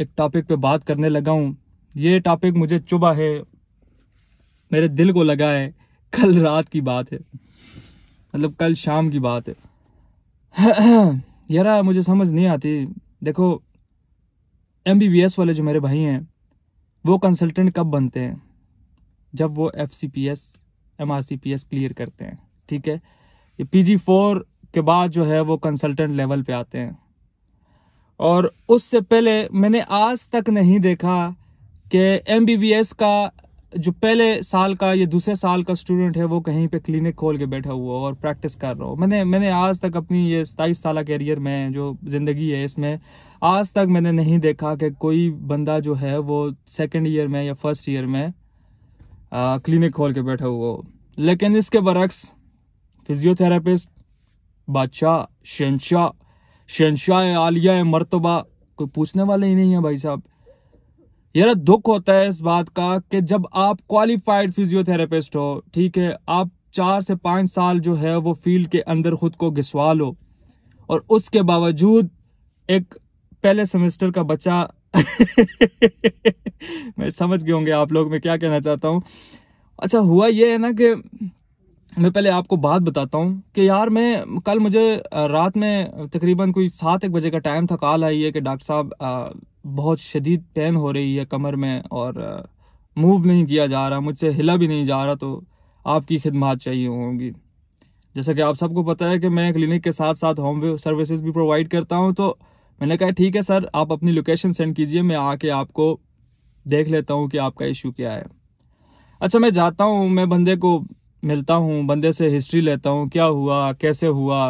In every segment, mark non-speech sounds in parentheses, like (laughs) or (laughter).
एक टॉपिक पे बात करने लगा हूँ ये टॉपिक मुझे चुभा है मेरे दिल को लगा है कल रात की बात है मतलब कल शाम की बात है (clears throat) यार मुझे समझ नहीं आती देखो एम वाले जो मेरे भाई हैं वो कंसल्टेंट कब बनते हैं जब वो F C P S M R C P S clear करते हैं ठीक है ये पी जी फोर के बाद जो है वो कंसल्टेंट लेवल पे आते हैं और उससे पहले मैंने आज तक नहीं देखा कि एम का जो पहले साल का या दूसरे साल का स्टूडेंट है वो कहीं पे क्लिनिक खोल के बैठा हुआ और प्रैक्टिस कर रहा हो मैंने मैंने आज तक अपनी ये सताईस साल कैरियर में जो ज़िंदगी है इसमें आज तक मैंने नहीं देखा कि कोई बंदा जो है वो सेकेंड ईयर में या फर्स्ट ईयर में क्लिनिक खोल के बैठा हुआ हो लेकिन इसके बरक्स फिजियोथेरापिस्ट बादशाह शनशाह शहनशाह आलिया मरतबा कोई पूछने वाले ही नहीं है भाई साहब यार दुख होता है इस बात का कि जब आप क्वालिफाइड फिजियोथेरेपिस्ट हो ठीक है आप चार से पाँच साल जो है वो फील्ड के अंदर खुद को घिसवा लो और उसके बावजूद एक पहले सेमेस्टर का बच्चा (laughs) मैं समझ गए होंगे आप लोग मैं क्या कहना चाहता हूँ अच्छा हुआ ये है ना कि मैं पहले आपको बात बताता हूँ कि यार मैं कल मुझे रात में तकरीबन कोई सात एक बजे का टाइम था कॉल आई है कि डॉक्टर साहब बहुत शदीद पेन हो रही है कमर में और मूव नहीं किया जा रहा मुझसे हिला भी नहीं जा रहा तो आपकी खिदमत चाहिए होंगी जैसा कि आप सबको पता है कि मैं क्लिनिक के साथ साथ होम सर्विसेज भी प्रोवाइड करता हूँ तो मैंने कहा ठीक है सर आप अपनी लोकेशन सेंड कीजिए मैं आके आपको देख लेता हूँ कि आपका इशू क्या है अच्छा मैं जाता हूँ मैं बंदे को मिलता हूँ बंदे से हिस्ट्री लेता हूँ क्या हुआ कैसे हुआ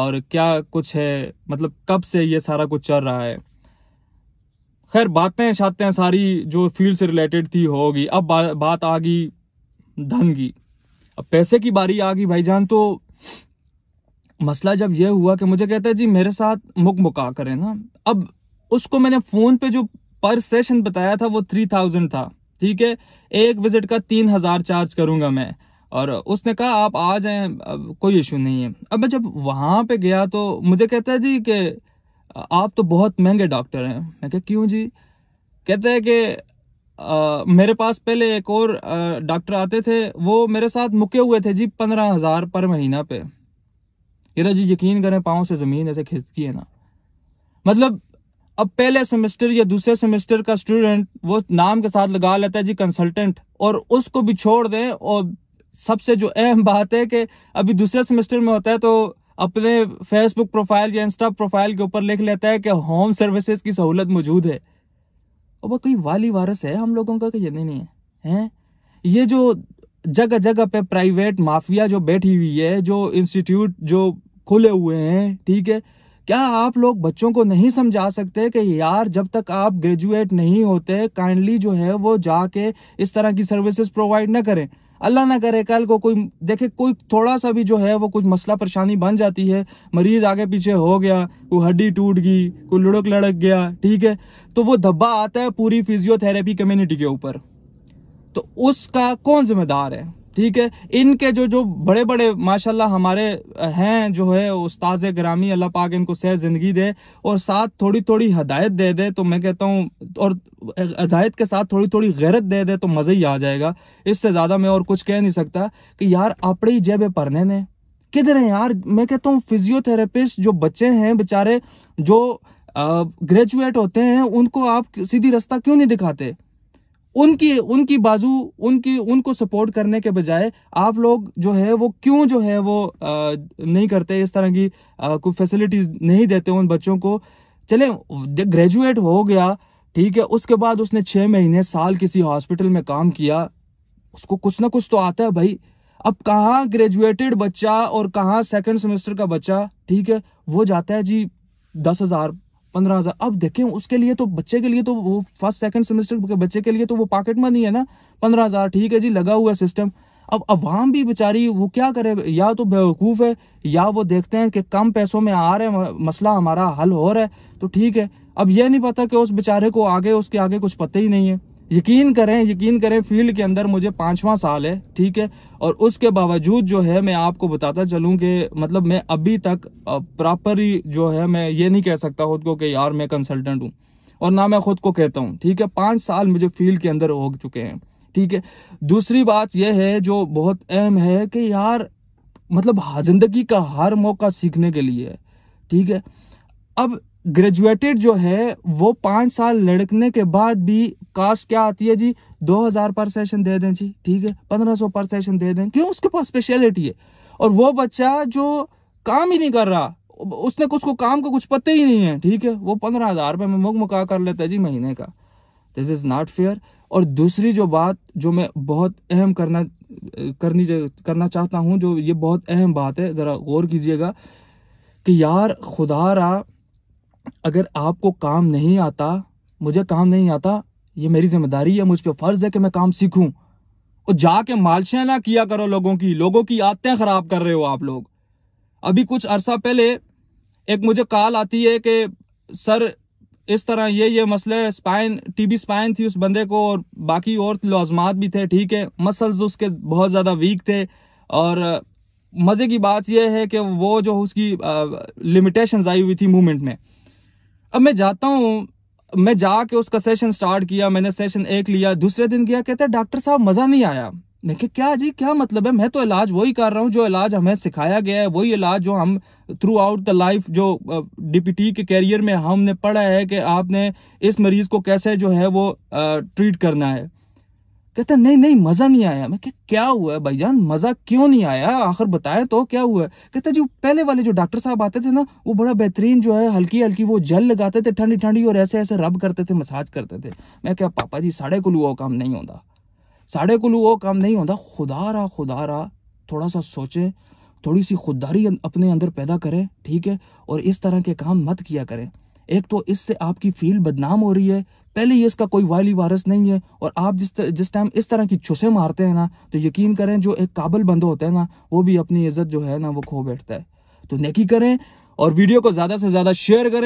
और क्या कुछ है मतलब कब से ये सारा कुछ चल रहा है खैर बातें शातें सारी जो फील्ड से रिलेटेड थी होगी अब बा, बात आ गई धन की अब पैसे की बारी आ गई भाईजान तो मसला जब यह हुआ कि मुझे कहते हैं जी मेरे साथ मुक मुका करें ना अब उसको मैंने फोन पे जो पर सेशन बताया था वो थ्री थाउजेंड था ठीक है एक विजिट का तीन हजार चार्ज करूंगा मैं और उसने कहा आप आ जाए कोई इशू नहीं है अब मैं जब वहाँ पे गया तो मुझे कहता है जी कि आप तो बहुत महंगे डॉक्टर हैं मैं कह क्यों जी कहते हैं कि आ, मेरे पास पहले एक और डॉक्टर आते थे वो मेरे साथ मुके हुए थे जी पंद्रह हजार पर महीना पे ये तो जी यकीन करें पाँव से ज़मीन ऐसे खिसकी है ना मतलब अब पहले सेमेस्टर या दूसरे सेमेस्टर का स्टूडेंट वो नाम के साथ लगा लेता है जी कंसल्टेंट और उसको भी छोड़ दें और सबसे जो अहम बात है कि अभी दूसरे सेमेस्टर में होता है तो अपने फेसबुक प्रोफाइल या इंस्टा प्रोफाइल के ऊपर लिख लेता है कि होम सर्विसेज की सहूलत मौजूद है और वह कोई वाली वारस है हम लोगों का ये नहीं नहीं है हैं ये जो जगह जगह पे प्राइवेट माफिया जो बैठी हुई है जो इंस्टीट्यूट जो खुले हुए हैं ठीक है क्या आप लोग बच्चों को नहीं समझा सकते कि यार जब तक आप ग्रेजुएट नहीं होते काइंडली जो है वो जाके इस तरह की सर्विसेज प्रोवाइड ना करें अल्लाह ना करे कल को कोई देखे कोई थोड़ा सा भी जो है वो कुछ मसला परेशानी बन जाती है मरीज आगे पीछे हो गया कोई हड्डी टूट गई कोई लुढ़क लड़क गया ठीक है तो वो धब्बा आता है पूरी फिजियोथेरेपी कम्युनिटी के ऊपर तो उसका कौन जिम्मेदार है ठीक है इनके जो जो बड़े बड़े माशाल्लाह हमारे हैं जो है उस्ताज ग्रामी अल्लाह पाक इनको सह ज़िंदगी दे और साथ थोड़ी थोड़ी हदायत दे दे तो मैं कहता हूँ और हदायत के साथ थोड़ी थोड़ी गैरत दे दे तो मज़ा ही आ जाएगा इससे ज़्यादा मैं और कुछ कह नहीं सकता कि यार अपने ही जेबें पढ़ने ने किधर हैं यार मैं कहता हूँ फिजियोथेरेपिस्ट जो बच्चे हैं बेचारे जो ग्रेजुएट होते हैं उनको आप सीधी रास्ता क्यों नहीं दिखाते उनकी उनकी बाजू उनकी उनको सपोर्ट करने के बजाय आप लोग जो है वो क्यों जो है वो आ, नहीं करते इस तरह की कोई फैसिलिटीज नहीं देते उन बच्चों को चले ग्रेजुएट हो गया ठीक है उसके बाद उसने छः महीने साल किसी हॉस्पिटल में काम किया उसको कुछ ना कुछ तो आता है भाई अब कहाँ ग्रेजुएटेड बच्चा और कहाँ सेकंड सेमेस्टर का बच्चा ठीक है वो जाता है जी दस हज़ार पंद्रह हजार अब देखें उसके लिए तो बच्चे के लिए तो वो फर्स्ट सेकंड सेमेस्टर के बच्चे के लिए तो वो पॉकेट मनी है ना पंद्रह हजार ठीक है जी लगा हुआ सिस्टम अब अवाम भी बेचारी वो क्या करे या तो बेवकूफ़ है या वो देखते हैं कि कम पैसों में आ रहे मसला हमारा हल हो रहा है तो ठीक है अब यह नहीं पता कि उस बेचारे को आगे उसके आगे कुछ पता ही नहीं है यकीन करें यकीन करें फील्ड के अंदर मुझे पांचवा साल है ठीक है और उसके बावजूद जो है मैं आपको बताता चलूं कि मतलब मैं अभी तक प्रॉपरली जो है मैं ये नहीं कह सकता खुद को कि यार मैं कंसल्टेंट हूं और ना मैं खुद को कहता हूं ठीक है पांच साल मुझे फील्ड के अंदर हो चुके हैं ठीक है दूसरी बात यह है जो बहुत अहम है कि यार मतलब हाँ, जिंदगी का हर मौका सीखने के लिए है ठीक है अब ग्रेजुएटेड जो है वो पाँच साल लड़कने के बाद भी कास्ट क्या आती है जी दो हजार पर सेशन दे दें जी ठीक है पंद्रह सौ पर सेशन दे दें क्यों उसके पास स्पेशलिटी है और वो बच्चा जो काम ही नहीं कर रहा उसने कुछ को काम का कुछ पता ही नहीं है ठीक है वो पंद्रह हजार रुपये में मुख मुका कर लेता है जी महीने का दिस इज़ नॉट फेयर और दूसरी जो बात जो मैं बहुत अहम करना करनी करना चाहता हूँ जो ये बहुत अहम बात है ज़रा गौर कीजिएगा कि यार खुदा रहा अगर आपको काम नहीं आता मुझे काम नहीं आता ये मेरी जिम्मेदारी है मुझ पर फर्ज है कि मैं काम सीखूं और जाके मालशें ना किया करो लोगों की लोगों की आदतें खराब कर रहे हो आप लोग अभी कुछ अरसा पहले एक मुझे कॉल आती है कि सर इस तरह ये ये मसले स्पाइन टीबी स्पाइन थी उस बंदे को और बाकी और तो लाजमात भी थे ठीक है मसल्स उसके बहुत ज़्यादा वीक थे और मज़े की बात यह है कि वो जो उसकी लिमिटेशन आई हुई थी मूवमेंट में अब मैं जाता हूँ मैं जाके उसका सेशन स्टार्ट किया मैंने सेशन एक लिया दूसरे दिन गया कहते डॉक्टर साहब मज़ा नहीं आया देखिए क्या जी क्या मतलब है मैं तो इलाज वही कर रहा हूँ जो इलाज हमें सिखाया गया है वही इलाज जो हम थ्रू आउट द लाइफ जो डीपीटी के कैरियर में हमने पढ़ा है कि आपने इस मरीज को कैसे जो है वो ट्रीट करना है कहता नहीं नहीं मजा नहीं आया मैं क्या क्या हुआ है भाईजान मजा क्यों नहीं आया आखिर बताया तो क्या हुआ है कहता जी पहले वाले जो डॉक्टर साहब आते थे ना वो बड़ा बेहतरीन जो है हल्की हल्की वो जल लगाते थे ठंडी ठंडी और ऐसे ऐसे रब करते थे मसाज करते थे मैं क्या पापा जी साढ़े कोलू वो काम नहीं होता साढ़े को वो काम नहीं होता खुदा रहा खुदा रहा थोड़ा सा सोचे थोड़ी सी खुददारी अपने अंदर पैदा करें ठीक है और इस तरह के काम मत किया करें एक तो इससे आपकी फील्ड बदनाम हो रही है पहले ये इसका कोई वायली वायरस नहीं है और आप जिस तर, जिस टाइम इस तरह की छुसे मारते हैं ना तो यकीन करें जो एक काबल बंदा होता है ना वो भी अपनी इज्जत जो है ना वो खो बैठता है तो नेकी करें और वीडियो को ज़्यादा से ज़्यादा शेयर करें